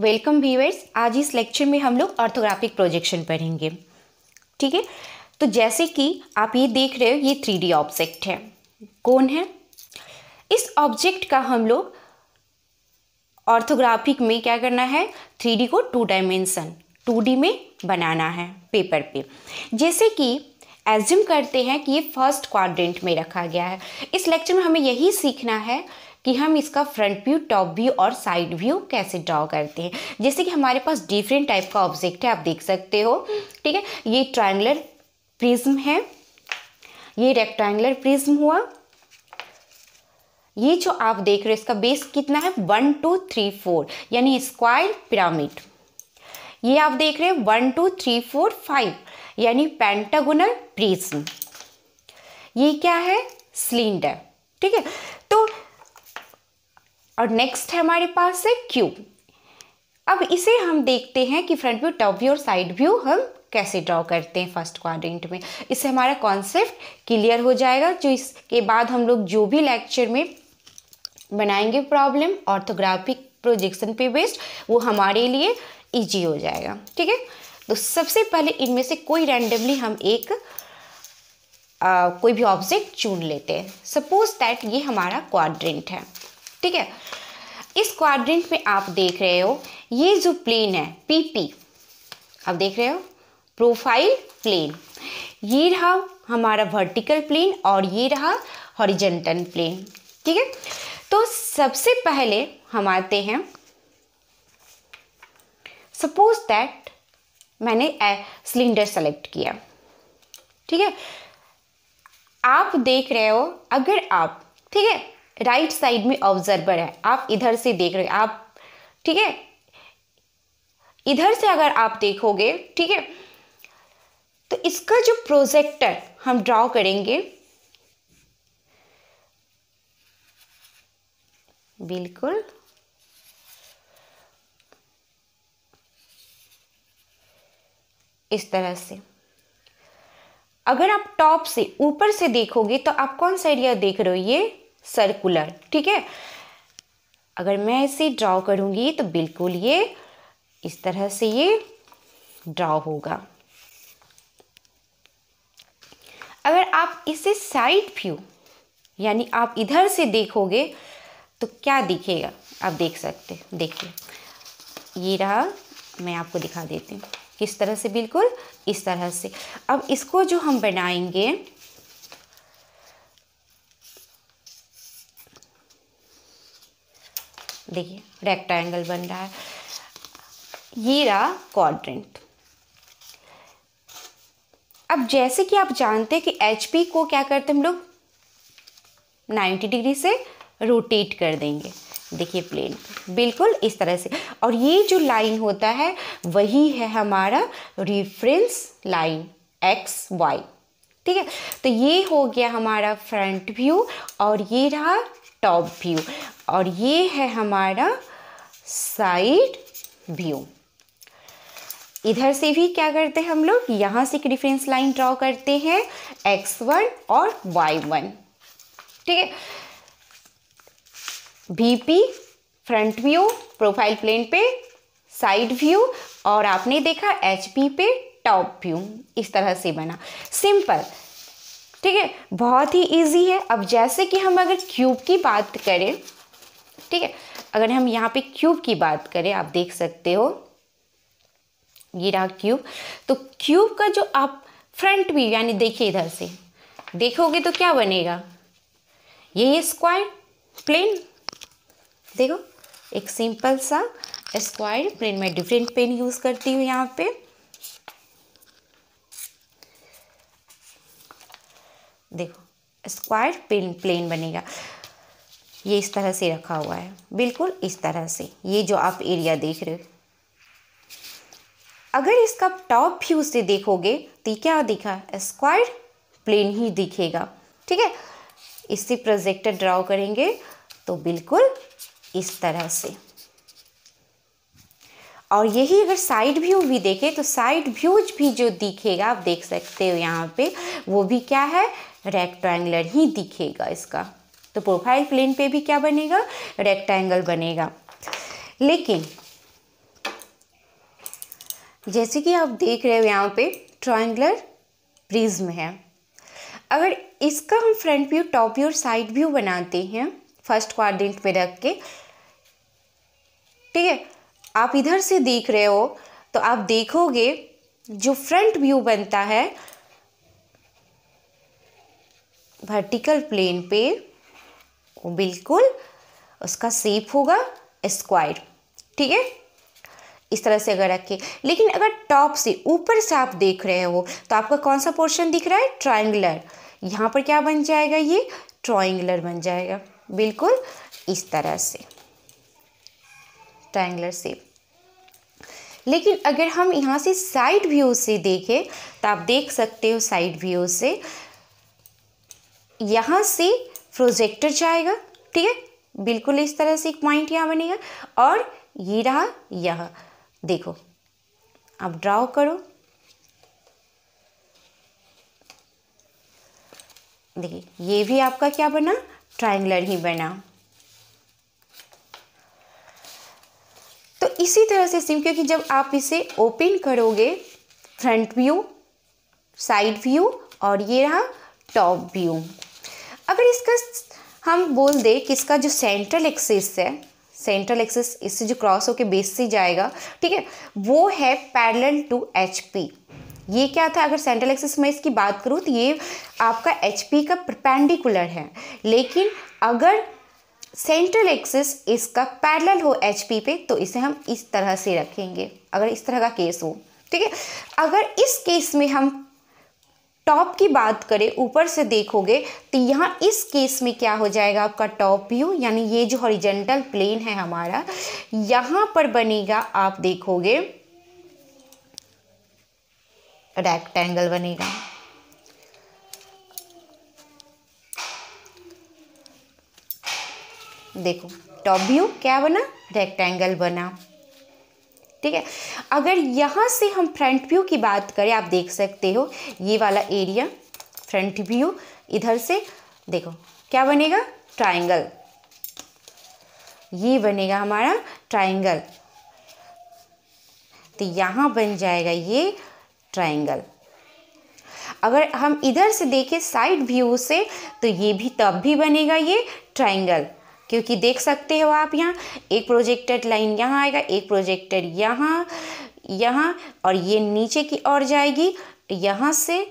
welcome viewers आज इस lecture में हम लोग ऑर्थोग्राफिक प्रोजेक्शन पढ़ेंगे ठीक है तो जैसे कि आप ये देख रहे हो ये थ्री डी ऑब्जेक्ट है कौन है इस ऑब्जेक्ट का हम लोग ऑर्थोग्राफिक में क्या करना है थ्री डी को टू डायमेंशन टू डी में बनाना है पेपर पे जैसे कि एज्यूम करते हैं कि ये फर्स्ट क्वाड्रेंट में रखा गया है इस लेक्चर में हमें यही सीखना है कि हम इसका फ्रंट व्यू टॉप व्यू और साइड व्यू कैसे ड्रॉ करते हैं जैसे कि हमारे पास डिफरेंट टाइप का ऑब्जेक्ट है आप देख सकते हो ठीक है ये ट्रायंगुलर प्रिज्म है ये रेक्टेंगुलर प्रिज्म हुआ ये जो आप देख रहे हो इसका बेस कितना है वन टू थ्री फोर यानी स्क्वायर पिरामिड ये आप देख रहे हैं one two three four five यानी पेंटागोनल प्रिज्म ये क्या है सिलेंडर ठीक है तो और नेक्स्ट है हमारे पास है क्यूब अब इसे हम देखते हैं कि फ्रंट व्यू टॉप व्यू और साइड व्यू हम कैसे ड्रॉ करते हैं फर्स्ट क्वाड्रेंट में इससे हमारा कॉन्सेप्ट क्लियर हो जाएगा जो इसके बाद हम लोग जो भी लेक्चर में बनाएंगे प्रॉब्लम ऑर्थोग्राफिक प्रोजेक्शन पे बेस्ड वो हमारे लिए ईजी हो जाएगा ठीक है तो सबसे पहले इनमें से कोई रैंडमली हम एक आ, कोई भी ऑब्जेक्ट चुन लेते हैं सपोज दैट ये हमारा क्वाड्रेंट है ठीक है इस क्वाड्रेंट में आप देख रहे हो ये जो प्लेन है पीपी आप देख रहे हो प्रोफाइल प्लेन ये रहा हमारा वर्टिकल प्लेन और ये रहा हॉरिजेंटल प्लेन ठीक है तो सबसे पहले हम आते हैं सपोज दैट मैंने सिलेंडर सेलेक्ट किया ठीक है आप देख रहे हो अगर आप ठीक है राइट साइड में ऑब्जर्वर है आप इधर से देख रहे हो आप ठीक है इधर से अगर आप देखोगे ठीक है तो इसका जो प्रोजेक्टर हम ड्रॉ करेंगे बिल्कुल इस तरह से अगर आप टॉप से ऊपर से देखोगे तो आप कौन सा एरिया देख रहे हो ये सर्कुलर ठीक है अगर मैं इसे ड्रॉ करूंगी तो बिल्कुल ये इस तरह से ये ड्रॉ होगा अगर आप इसे साइड व्यू यानी आप इधर से देखोगे तो क्या दिखेगा आप देख सकते देखिए ये रहा मैं आपको दिखा देती हूँ किस तरह से बिल्कुल इस तरह से अब इसको जो हम बनाएंगे देखिए रेक्टाइंगल बन रहा है ये रहा क्वाड्रेंट अब जैसे कि आप जानते हैं कि एच को क्या करते हैं हम लोग 90 डिग्री से रोटेट कर देंगे देखिए प्लेन बिल्कुल इस तरह से और ये जो लाइन होता है वही है हमारा रिफ्रेंस लाइन एक्स वाई ठीक है तो ये हो गया हमारा फ्रंट व्यू और ये रहा टॉप व्यू और ये है हमारा साइड व्यू इधर से भी क्या करते हैं हम लोग यहाँ से एक रिफ्रेंस लाइन ड्रॉ करते हैं एक्स वन और वाई वन ठीक है BP front view profile plane पे साइड व्यू और आपने देखा एच पे टॉप व्यू इस तरह से बना सिंपल ठीक है बहुत ही इजी है अब जैसे कि हम अगर क्यूब की बात करें ठीक है अगर हम यहाँ पे क्यूब की बात करें आप देख सकते हो ये रहा क्यूब तो क्यूब का जो आप फ्रंट व्यू यानी देखिए इधर से देखोगे तो क्या बनेगा ये स्क्वायर प्लेन देखो एक सिंपल सा स्क्वायर प्लेन में डिफरेंट पेन यूज़ करती हूँ यहाँ पे देखो स्क्वायर पेन प्लेन बनेगा ये इस तरह से रखा हुआ है बिल्कुल इस तरह से ये जो आप एरिया देख रहे हो अगर इसका टॉप व्यू से देखोगे तो क्या दिखा स्क्वायर प्लेन ही दिखेगा ठीक है इससे प्रोजेक्टर ड्रॉ करेंगे तो बिल्कुल इस तरह से और यही अगर साइड व्यू भी देखें तो साइड व्यूज भी जो दिखेगा आप देख सकते हो यहाँ पे वो भी क्या है रेक्टेंगुलर ही दिखेगा इसका तो प्रोफाइल प्लेन पे भी क्या बनेगा रेक्टेंगल बनेगा लेकिन जैसे कि आप देख रहे हो यहाँ पे ट्राइंगलर प्रिज्म है अगर इसका हम फ्रंट व्यू टॉप व्यू और साइड व्यू बनाते हैं फर्स्ट क्वार में रख के ठीक है आप इधर से देख रहे हो तो आप देखोगे जो फ्रंट व्यू बनता है वर्टिकल प्लेन पे वो बिल्कुल उसका सेप होगा स्क्वायर ठीक है इस तरह से अगर रखे लेकिन अगर टॉप से ऊपर से आप देख रहे हो तो आपका कौन सा पोर्शन दिख रहा है ट्राइंगुलर यहाँ पर क्या बन जाएगा ये ट्राइंगुलर बन जाएगा बिल्कुल इस तरह से ट्रायंगलर सेप लेकिन अगर हम यहाँ से साइड व्यू से देखें तो आप देख सकते हो साइड व्यू से यहाँ से प्रोजेक्टर जाएगा ठीक है बिल्कुल इस तरह से एक पॉइंट यहाँ बनेगा और ये रहा यह देखो आप ड्राओ करो देखिए ये भी आपका क्या बना ट्रायंगलर ही बना इसी तरह से सिम क्योंकि जब आप इसे ओपन करोगे फ्रंट व्यू साइड व्यू और ये रहा टॉप व्यू अगर इसका हम बोल दें कि इसका जो सेंट्रल एक्सिस है सेंट्रल एक्सिस इससे जो क्रॉस होकर बेस से जाएगा ठीक है वो है पैरेलल टू एच पी ये क्या था अगर सेंट्रल एक्सिस में इसकी बात करूँ तो ये आपका एच पी का परपेंडिकुलर है लेकिन अगर सेंट्रल एक्सिस इसका पैरेलल हो एच पे तो इसे हम इस तरह से रखेंगे अगर इस तरह का केस हो ठीक है अगर इस केस में हम टॉप की बात करें ऊपर से देखोगे तो यहाँ इस केस में क्या हो जाएगा आपका टॉप व्यू यानी ये जो हॉरिजेंटल प्लेन है हमारा यहाँ पर बनेगा आप देखोगे रेक्टेंगल बनेगा देखो टॉप व्यू क्या बना रेक्टेंगल बना ठीक है अगर यहाँ से हम फ्रंट व्यू की बात करें आप देख सकते हो ये वाला एरिया फ्रंट व्यू इधर से देखो क्या बनेगा ट्राइंगल ये बनेगा हमारा ट्राइंगल तो यहाँ बन जाएगा ये ट्राइंगल अगर हम इधर से देखें साइड व्यू से तो ये भी तब भी बनेगा ये ट्राइंगल क्योंकि देख सकते हो आप यहाँ एक प्रोजेक्टेड लाइन यहाँ आएगा एक प्रोजेक्टेड यहाँ यहाँ और ये नीचे की ओर जाएगी यहाँ से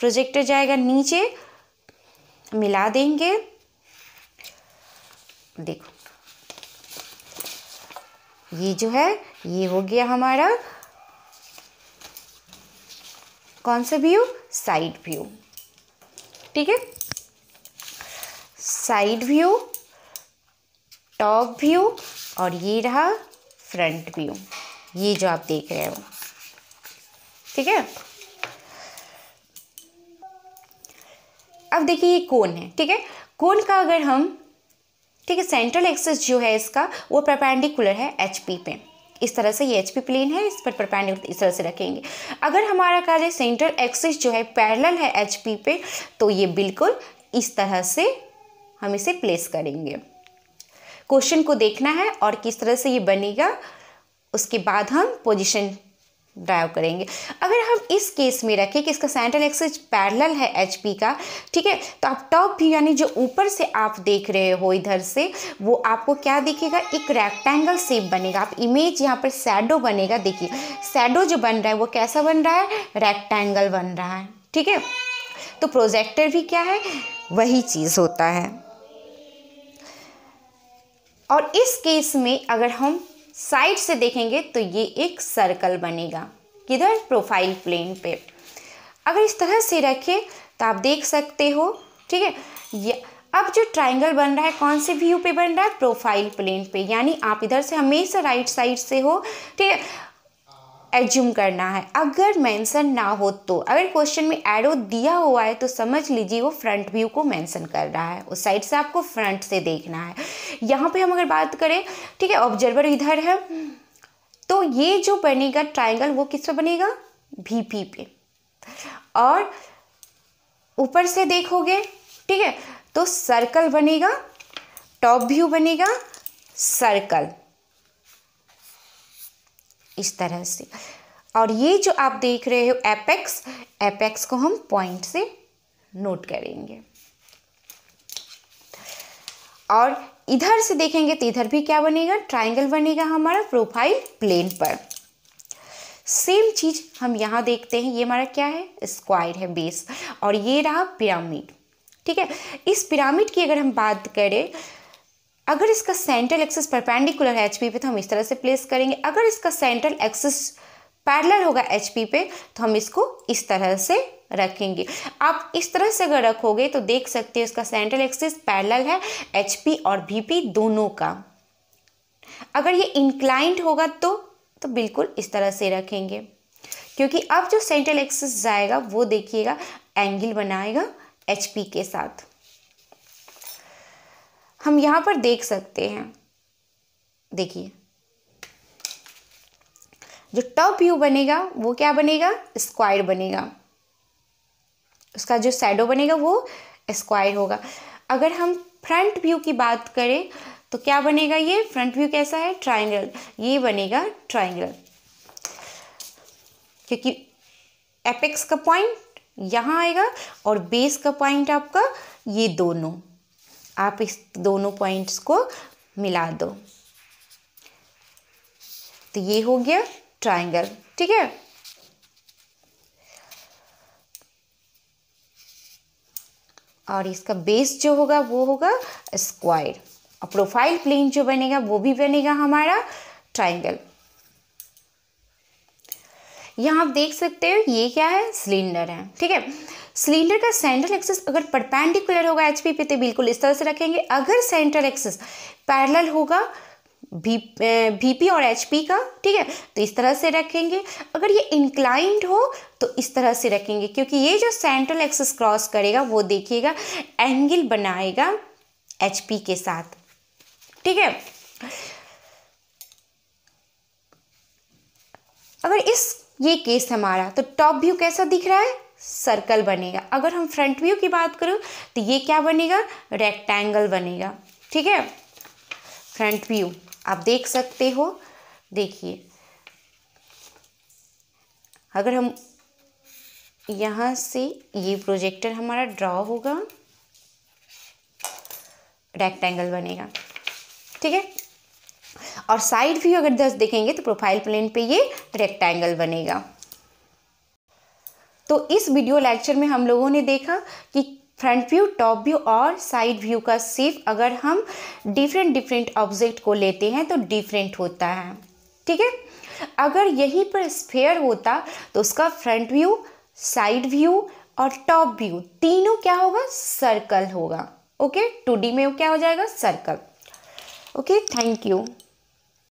प्रोजेक्टर जाएगा नीचे मिला देंगे देखो ये जो है ये हो गया हमारा कौन सा व्यू साइड व्यू ठीक है साइड व्यू टॉप व्यू और ये रहा फ्रंट व्यू ये जो आप देख रहे हो ठीक है अब देखिए ये कोन है ठीक है कोन का अगर हम ठीक है सेंट्रल एक्सेस जो है इसका वो परपेंडिकुलर है एच पी पे इस तरह से ये एच पी प्लेन है इस पर परपेंडिकुलर इस तरह से रखेंगे अगर हमारा कहा जाए सेंट्रल एक्सेस जो है पैरेलल है एच पी पे तो ये बिल्कुल इस तरह से हम इसे प्लेस करेंगे क्वेश्चन को देखना है और किस तरह से ये बनेगा उसके बाद हम पोजिशन ड्राइव करेंगे अगर हम इस केस में रखें कि इसका सेंट्रल एक्सिस पैरेलल है एच पी का ठीक है तो आप टॉप भी यानी जो ऊपर से आप देख रहे हो इधर से वो आपको क्या दिखेगा एक रेक्टेंगल शेप बनेगा आप इमेज यहाँ पर सैडो बनेगा देखिए सैडो जो बन रहा है वो कैसा बन रहा है रेक्टेंगल बन रहा है ठीक है तो प्रोजेक्टर भी क्या है वही चीज़ होता है और इस केस में अगर हम साइड से देखेंगे तो ये एक सर्कल बनेगा किधर प्रोफाइल प्लेन पे अगर इस तरह से रखें तो आप देख सकते हो ठीक है या अब जो ट्राइंगल बन रहा है कौन से व्यू पे बन रहा है प्रोफाइल प्लेन पे यानी आप इधर से हमेशा राइट साइड से हो ठीक है एज्यूम करना है अगर मेंशन ना हो तो अगर क्वेश्चन में एरो दिया हुआ है तो समझ लीजिए वो फ्रंट व्यू को मेंशन कर रहा है उस साइड से आपको फ्रंट से देखना है यहाँ पे हम अगर बात करें ठीक है ऑब्जर्वर इधर है तो ये जो बनेगा ट्राइंगल वो किस पे बनेगा वी पी पे और ऊपर से देखोगे ठीक है तो सर्कल बनेगा टॉप व्यू बनेगा सर्कल इस तरह से और ये जो आप देख रहे हो एपेक्स एपेक्स को हम पॉइंट से नोट करेंगे और इधर से देखेंगे तो इधर भी क्या बनेगा ट्राइंगल बनेगा हमारा प्रोफाइल प्लेन पर सेम चीज़ हम यहाँ देखते हैं ये हमारा क्या है स्क्वायर है बेस और ये रहा पिरामिड ठीक है इस पिरामिड की अगर हम बात करें अगर इसका सेंट्रल एक्सिस परपेंडिकुलर है एच पे तो हम इस तरह से प्लेस करेंगे अगर इसका सेंट्रल एक्सिस पैरलर होगा एच पे तो हम इसको इस तरह से रखेंगे आप इस तरह से अगर रखोगे तो देख सकते हो इसका सेंट्रल एक्सिस पैरल है एच और वी दोनों का अगर ये इंक्लाइंड होगा तो तो बिल्कुल इस तरह से रखेंगे क्योंकि अब जो सेंट्रल एक्सिस जाएगा वो देखिएगा एंगल बनाएगा एच के साथ हम यहाँ पर देख सकते हैं देखिए जो टॉप व्यू बनेगा वो क्या बनेगा स्क्वायर बनेगा उसका जो साइडो बनेगा वो स्क्वायर होगा अगर हम फ्रंट व्यू की बात करें तो क्या बनेगा ये फ्रंट व्यू कैसा है ट्राइंगल ये बनेगा ट्राइंगल क्योंकि एपेक्स का पॉइंट यहाँ आएगा और बेस का पॉइंट आपका ये दोनों आप इस दोनों पॉइंट्स को मिला दो तो ये हो गया ट्राइंगल ठीक है और इसका बेस जो होगा वो होगा स्क्वायर और प्रोफाइल प्लेन जो बनेगा वो भी बनेगा हमारा ट्राइंगल यहाँ आप देख सकते हो ये क्या है सिलेंडर है ठीक है सिलेंडर का सेंट्रल एक्सेस अगर परपेंडिकुलर होगा एच पे तो बिल्कुल इस तरह से रखेंगे अगर सेंट्रल एक्सेस पैरल होगा भी पी और एच पी का ठीक है तो इस तरह से रखेंगे अगर ये इंक्लाइंड हो तो इस तरह से रखेंगे क्योंकि ये जो सेंट्रल एक्सेस क्रॉस करेगा वो देखिएगा एंगल बनाएगा एच पी के साथ ठीक है अगर इस ये केस हमारा तो टॉप व्यू कैसा दिख रहा है सर्कल बनेगा अगर हम फ्रंट व्यू की बात करूँ तो ये क्या बनेगा रेक्टेंगल बनेगा ठीक है फ्रंट व्यू आप देख सकते हो देखिए अगर हम यहाँ से ये प्रोजेक्टर हमारा ड्रॉ होगा रेक्टेंगल बनेगा ठीक है और साइड व्यू अगर दस देखेंगे तो प्रोफाइल प्लेन पे ये रेक्टेंगल बनेगा तो इस वीडियो लेक्चर में हम लोगों ने देखा कि फ्रंट व्यू टॉप व्यू और साइड व्यू का सेफ अगर हम डिफरेंट डिफरेंट ऑब्जेक्ट को लेते हैं तो डिफरेंट होता है ठीक है अगर यहीं पर स्फेयर होता तो उसका फ्रंट व्यू साइड व्यू और टॉप व्यू तीनों क्या होगा सर्कल होगा ओके टू डी में क्या हो जाएगा सर्कल ओके थैंक यू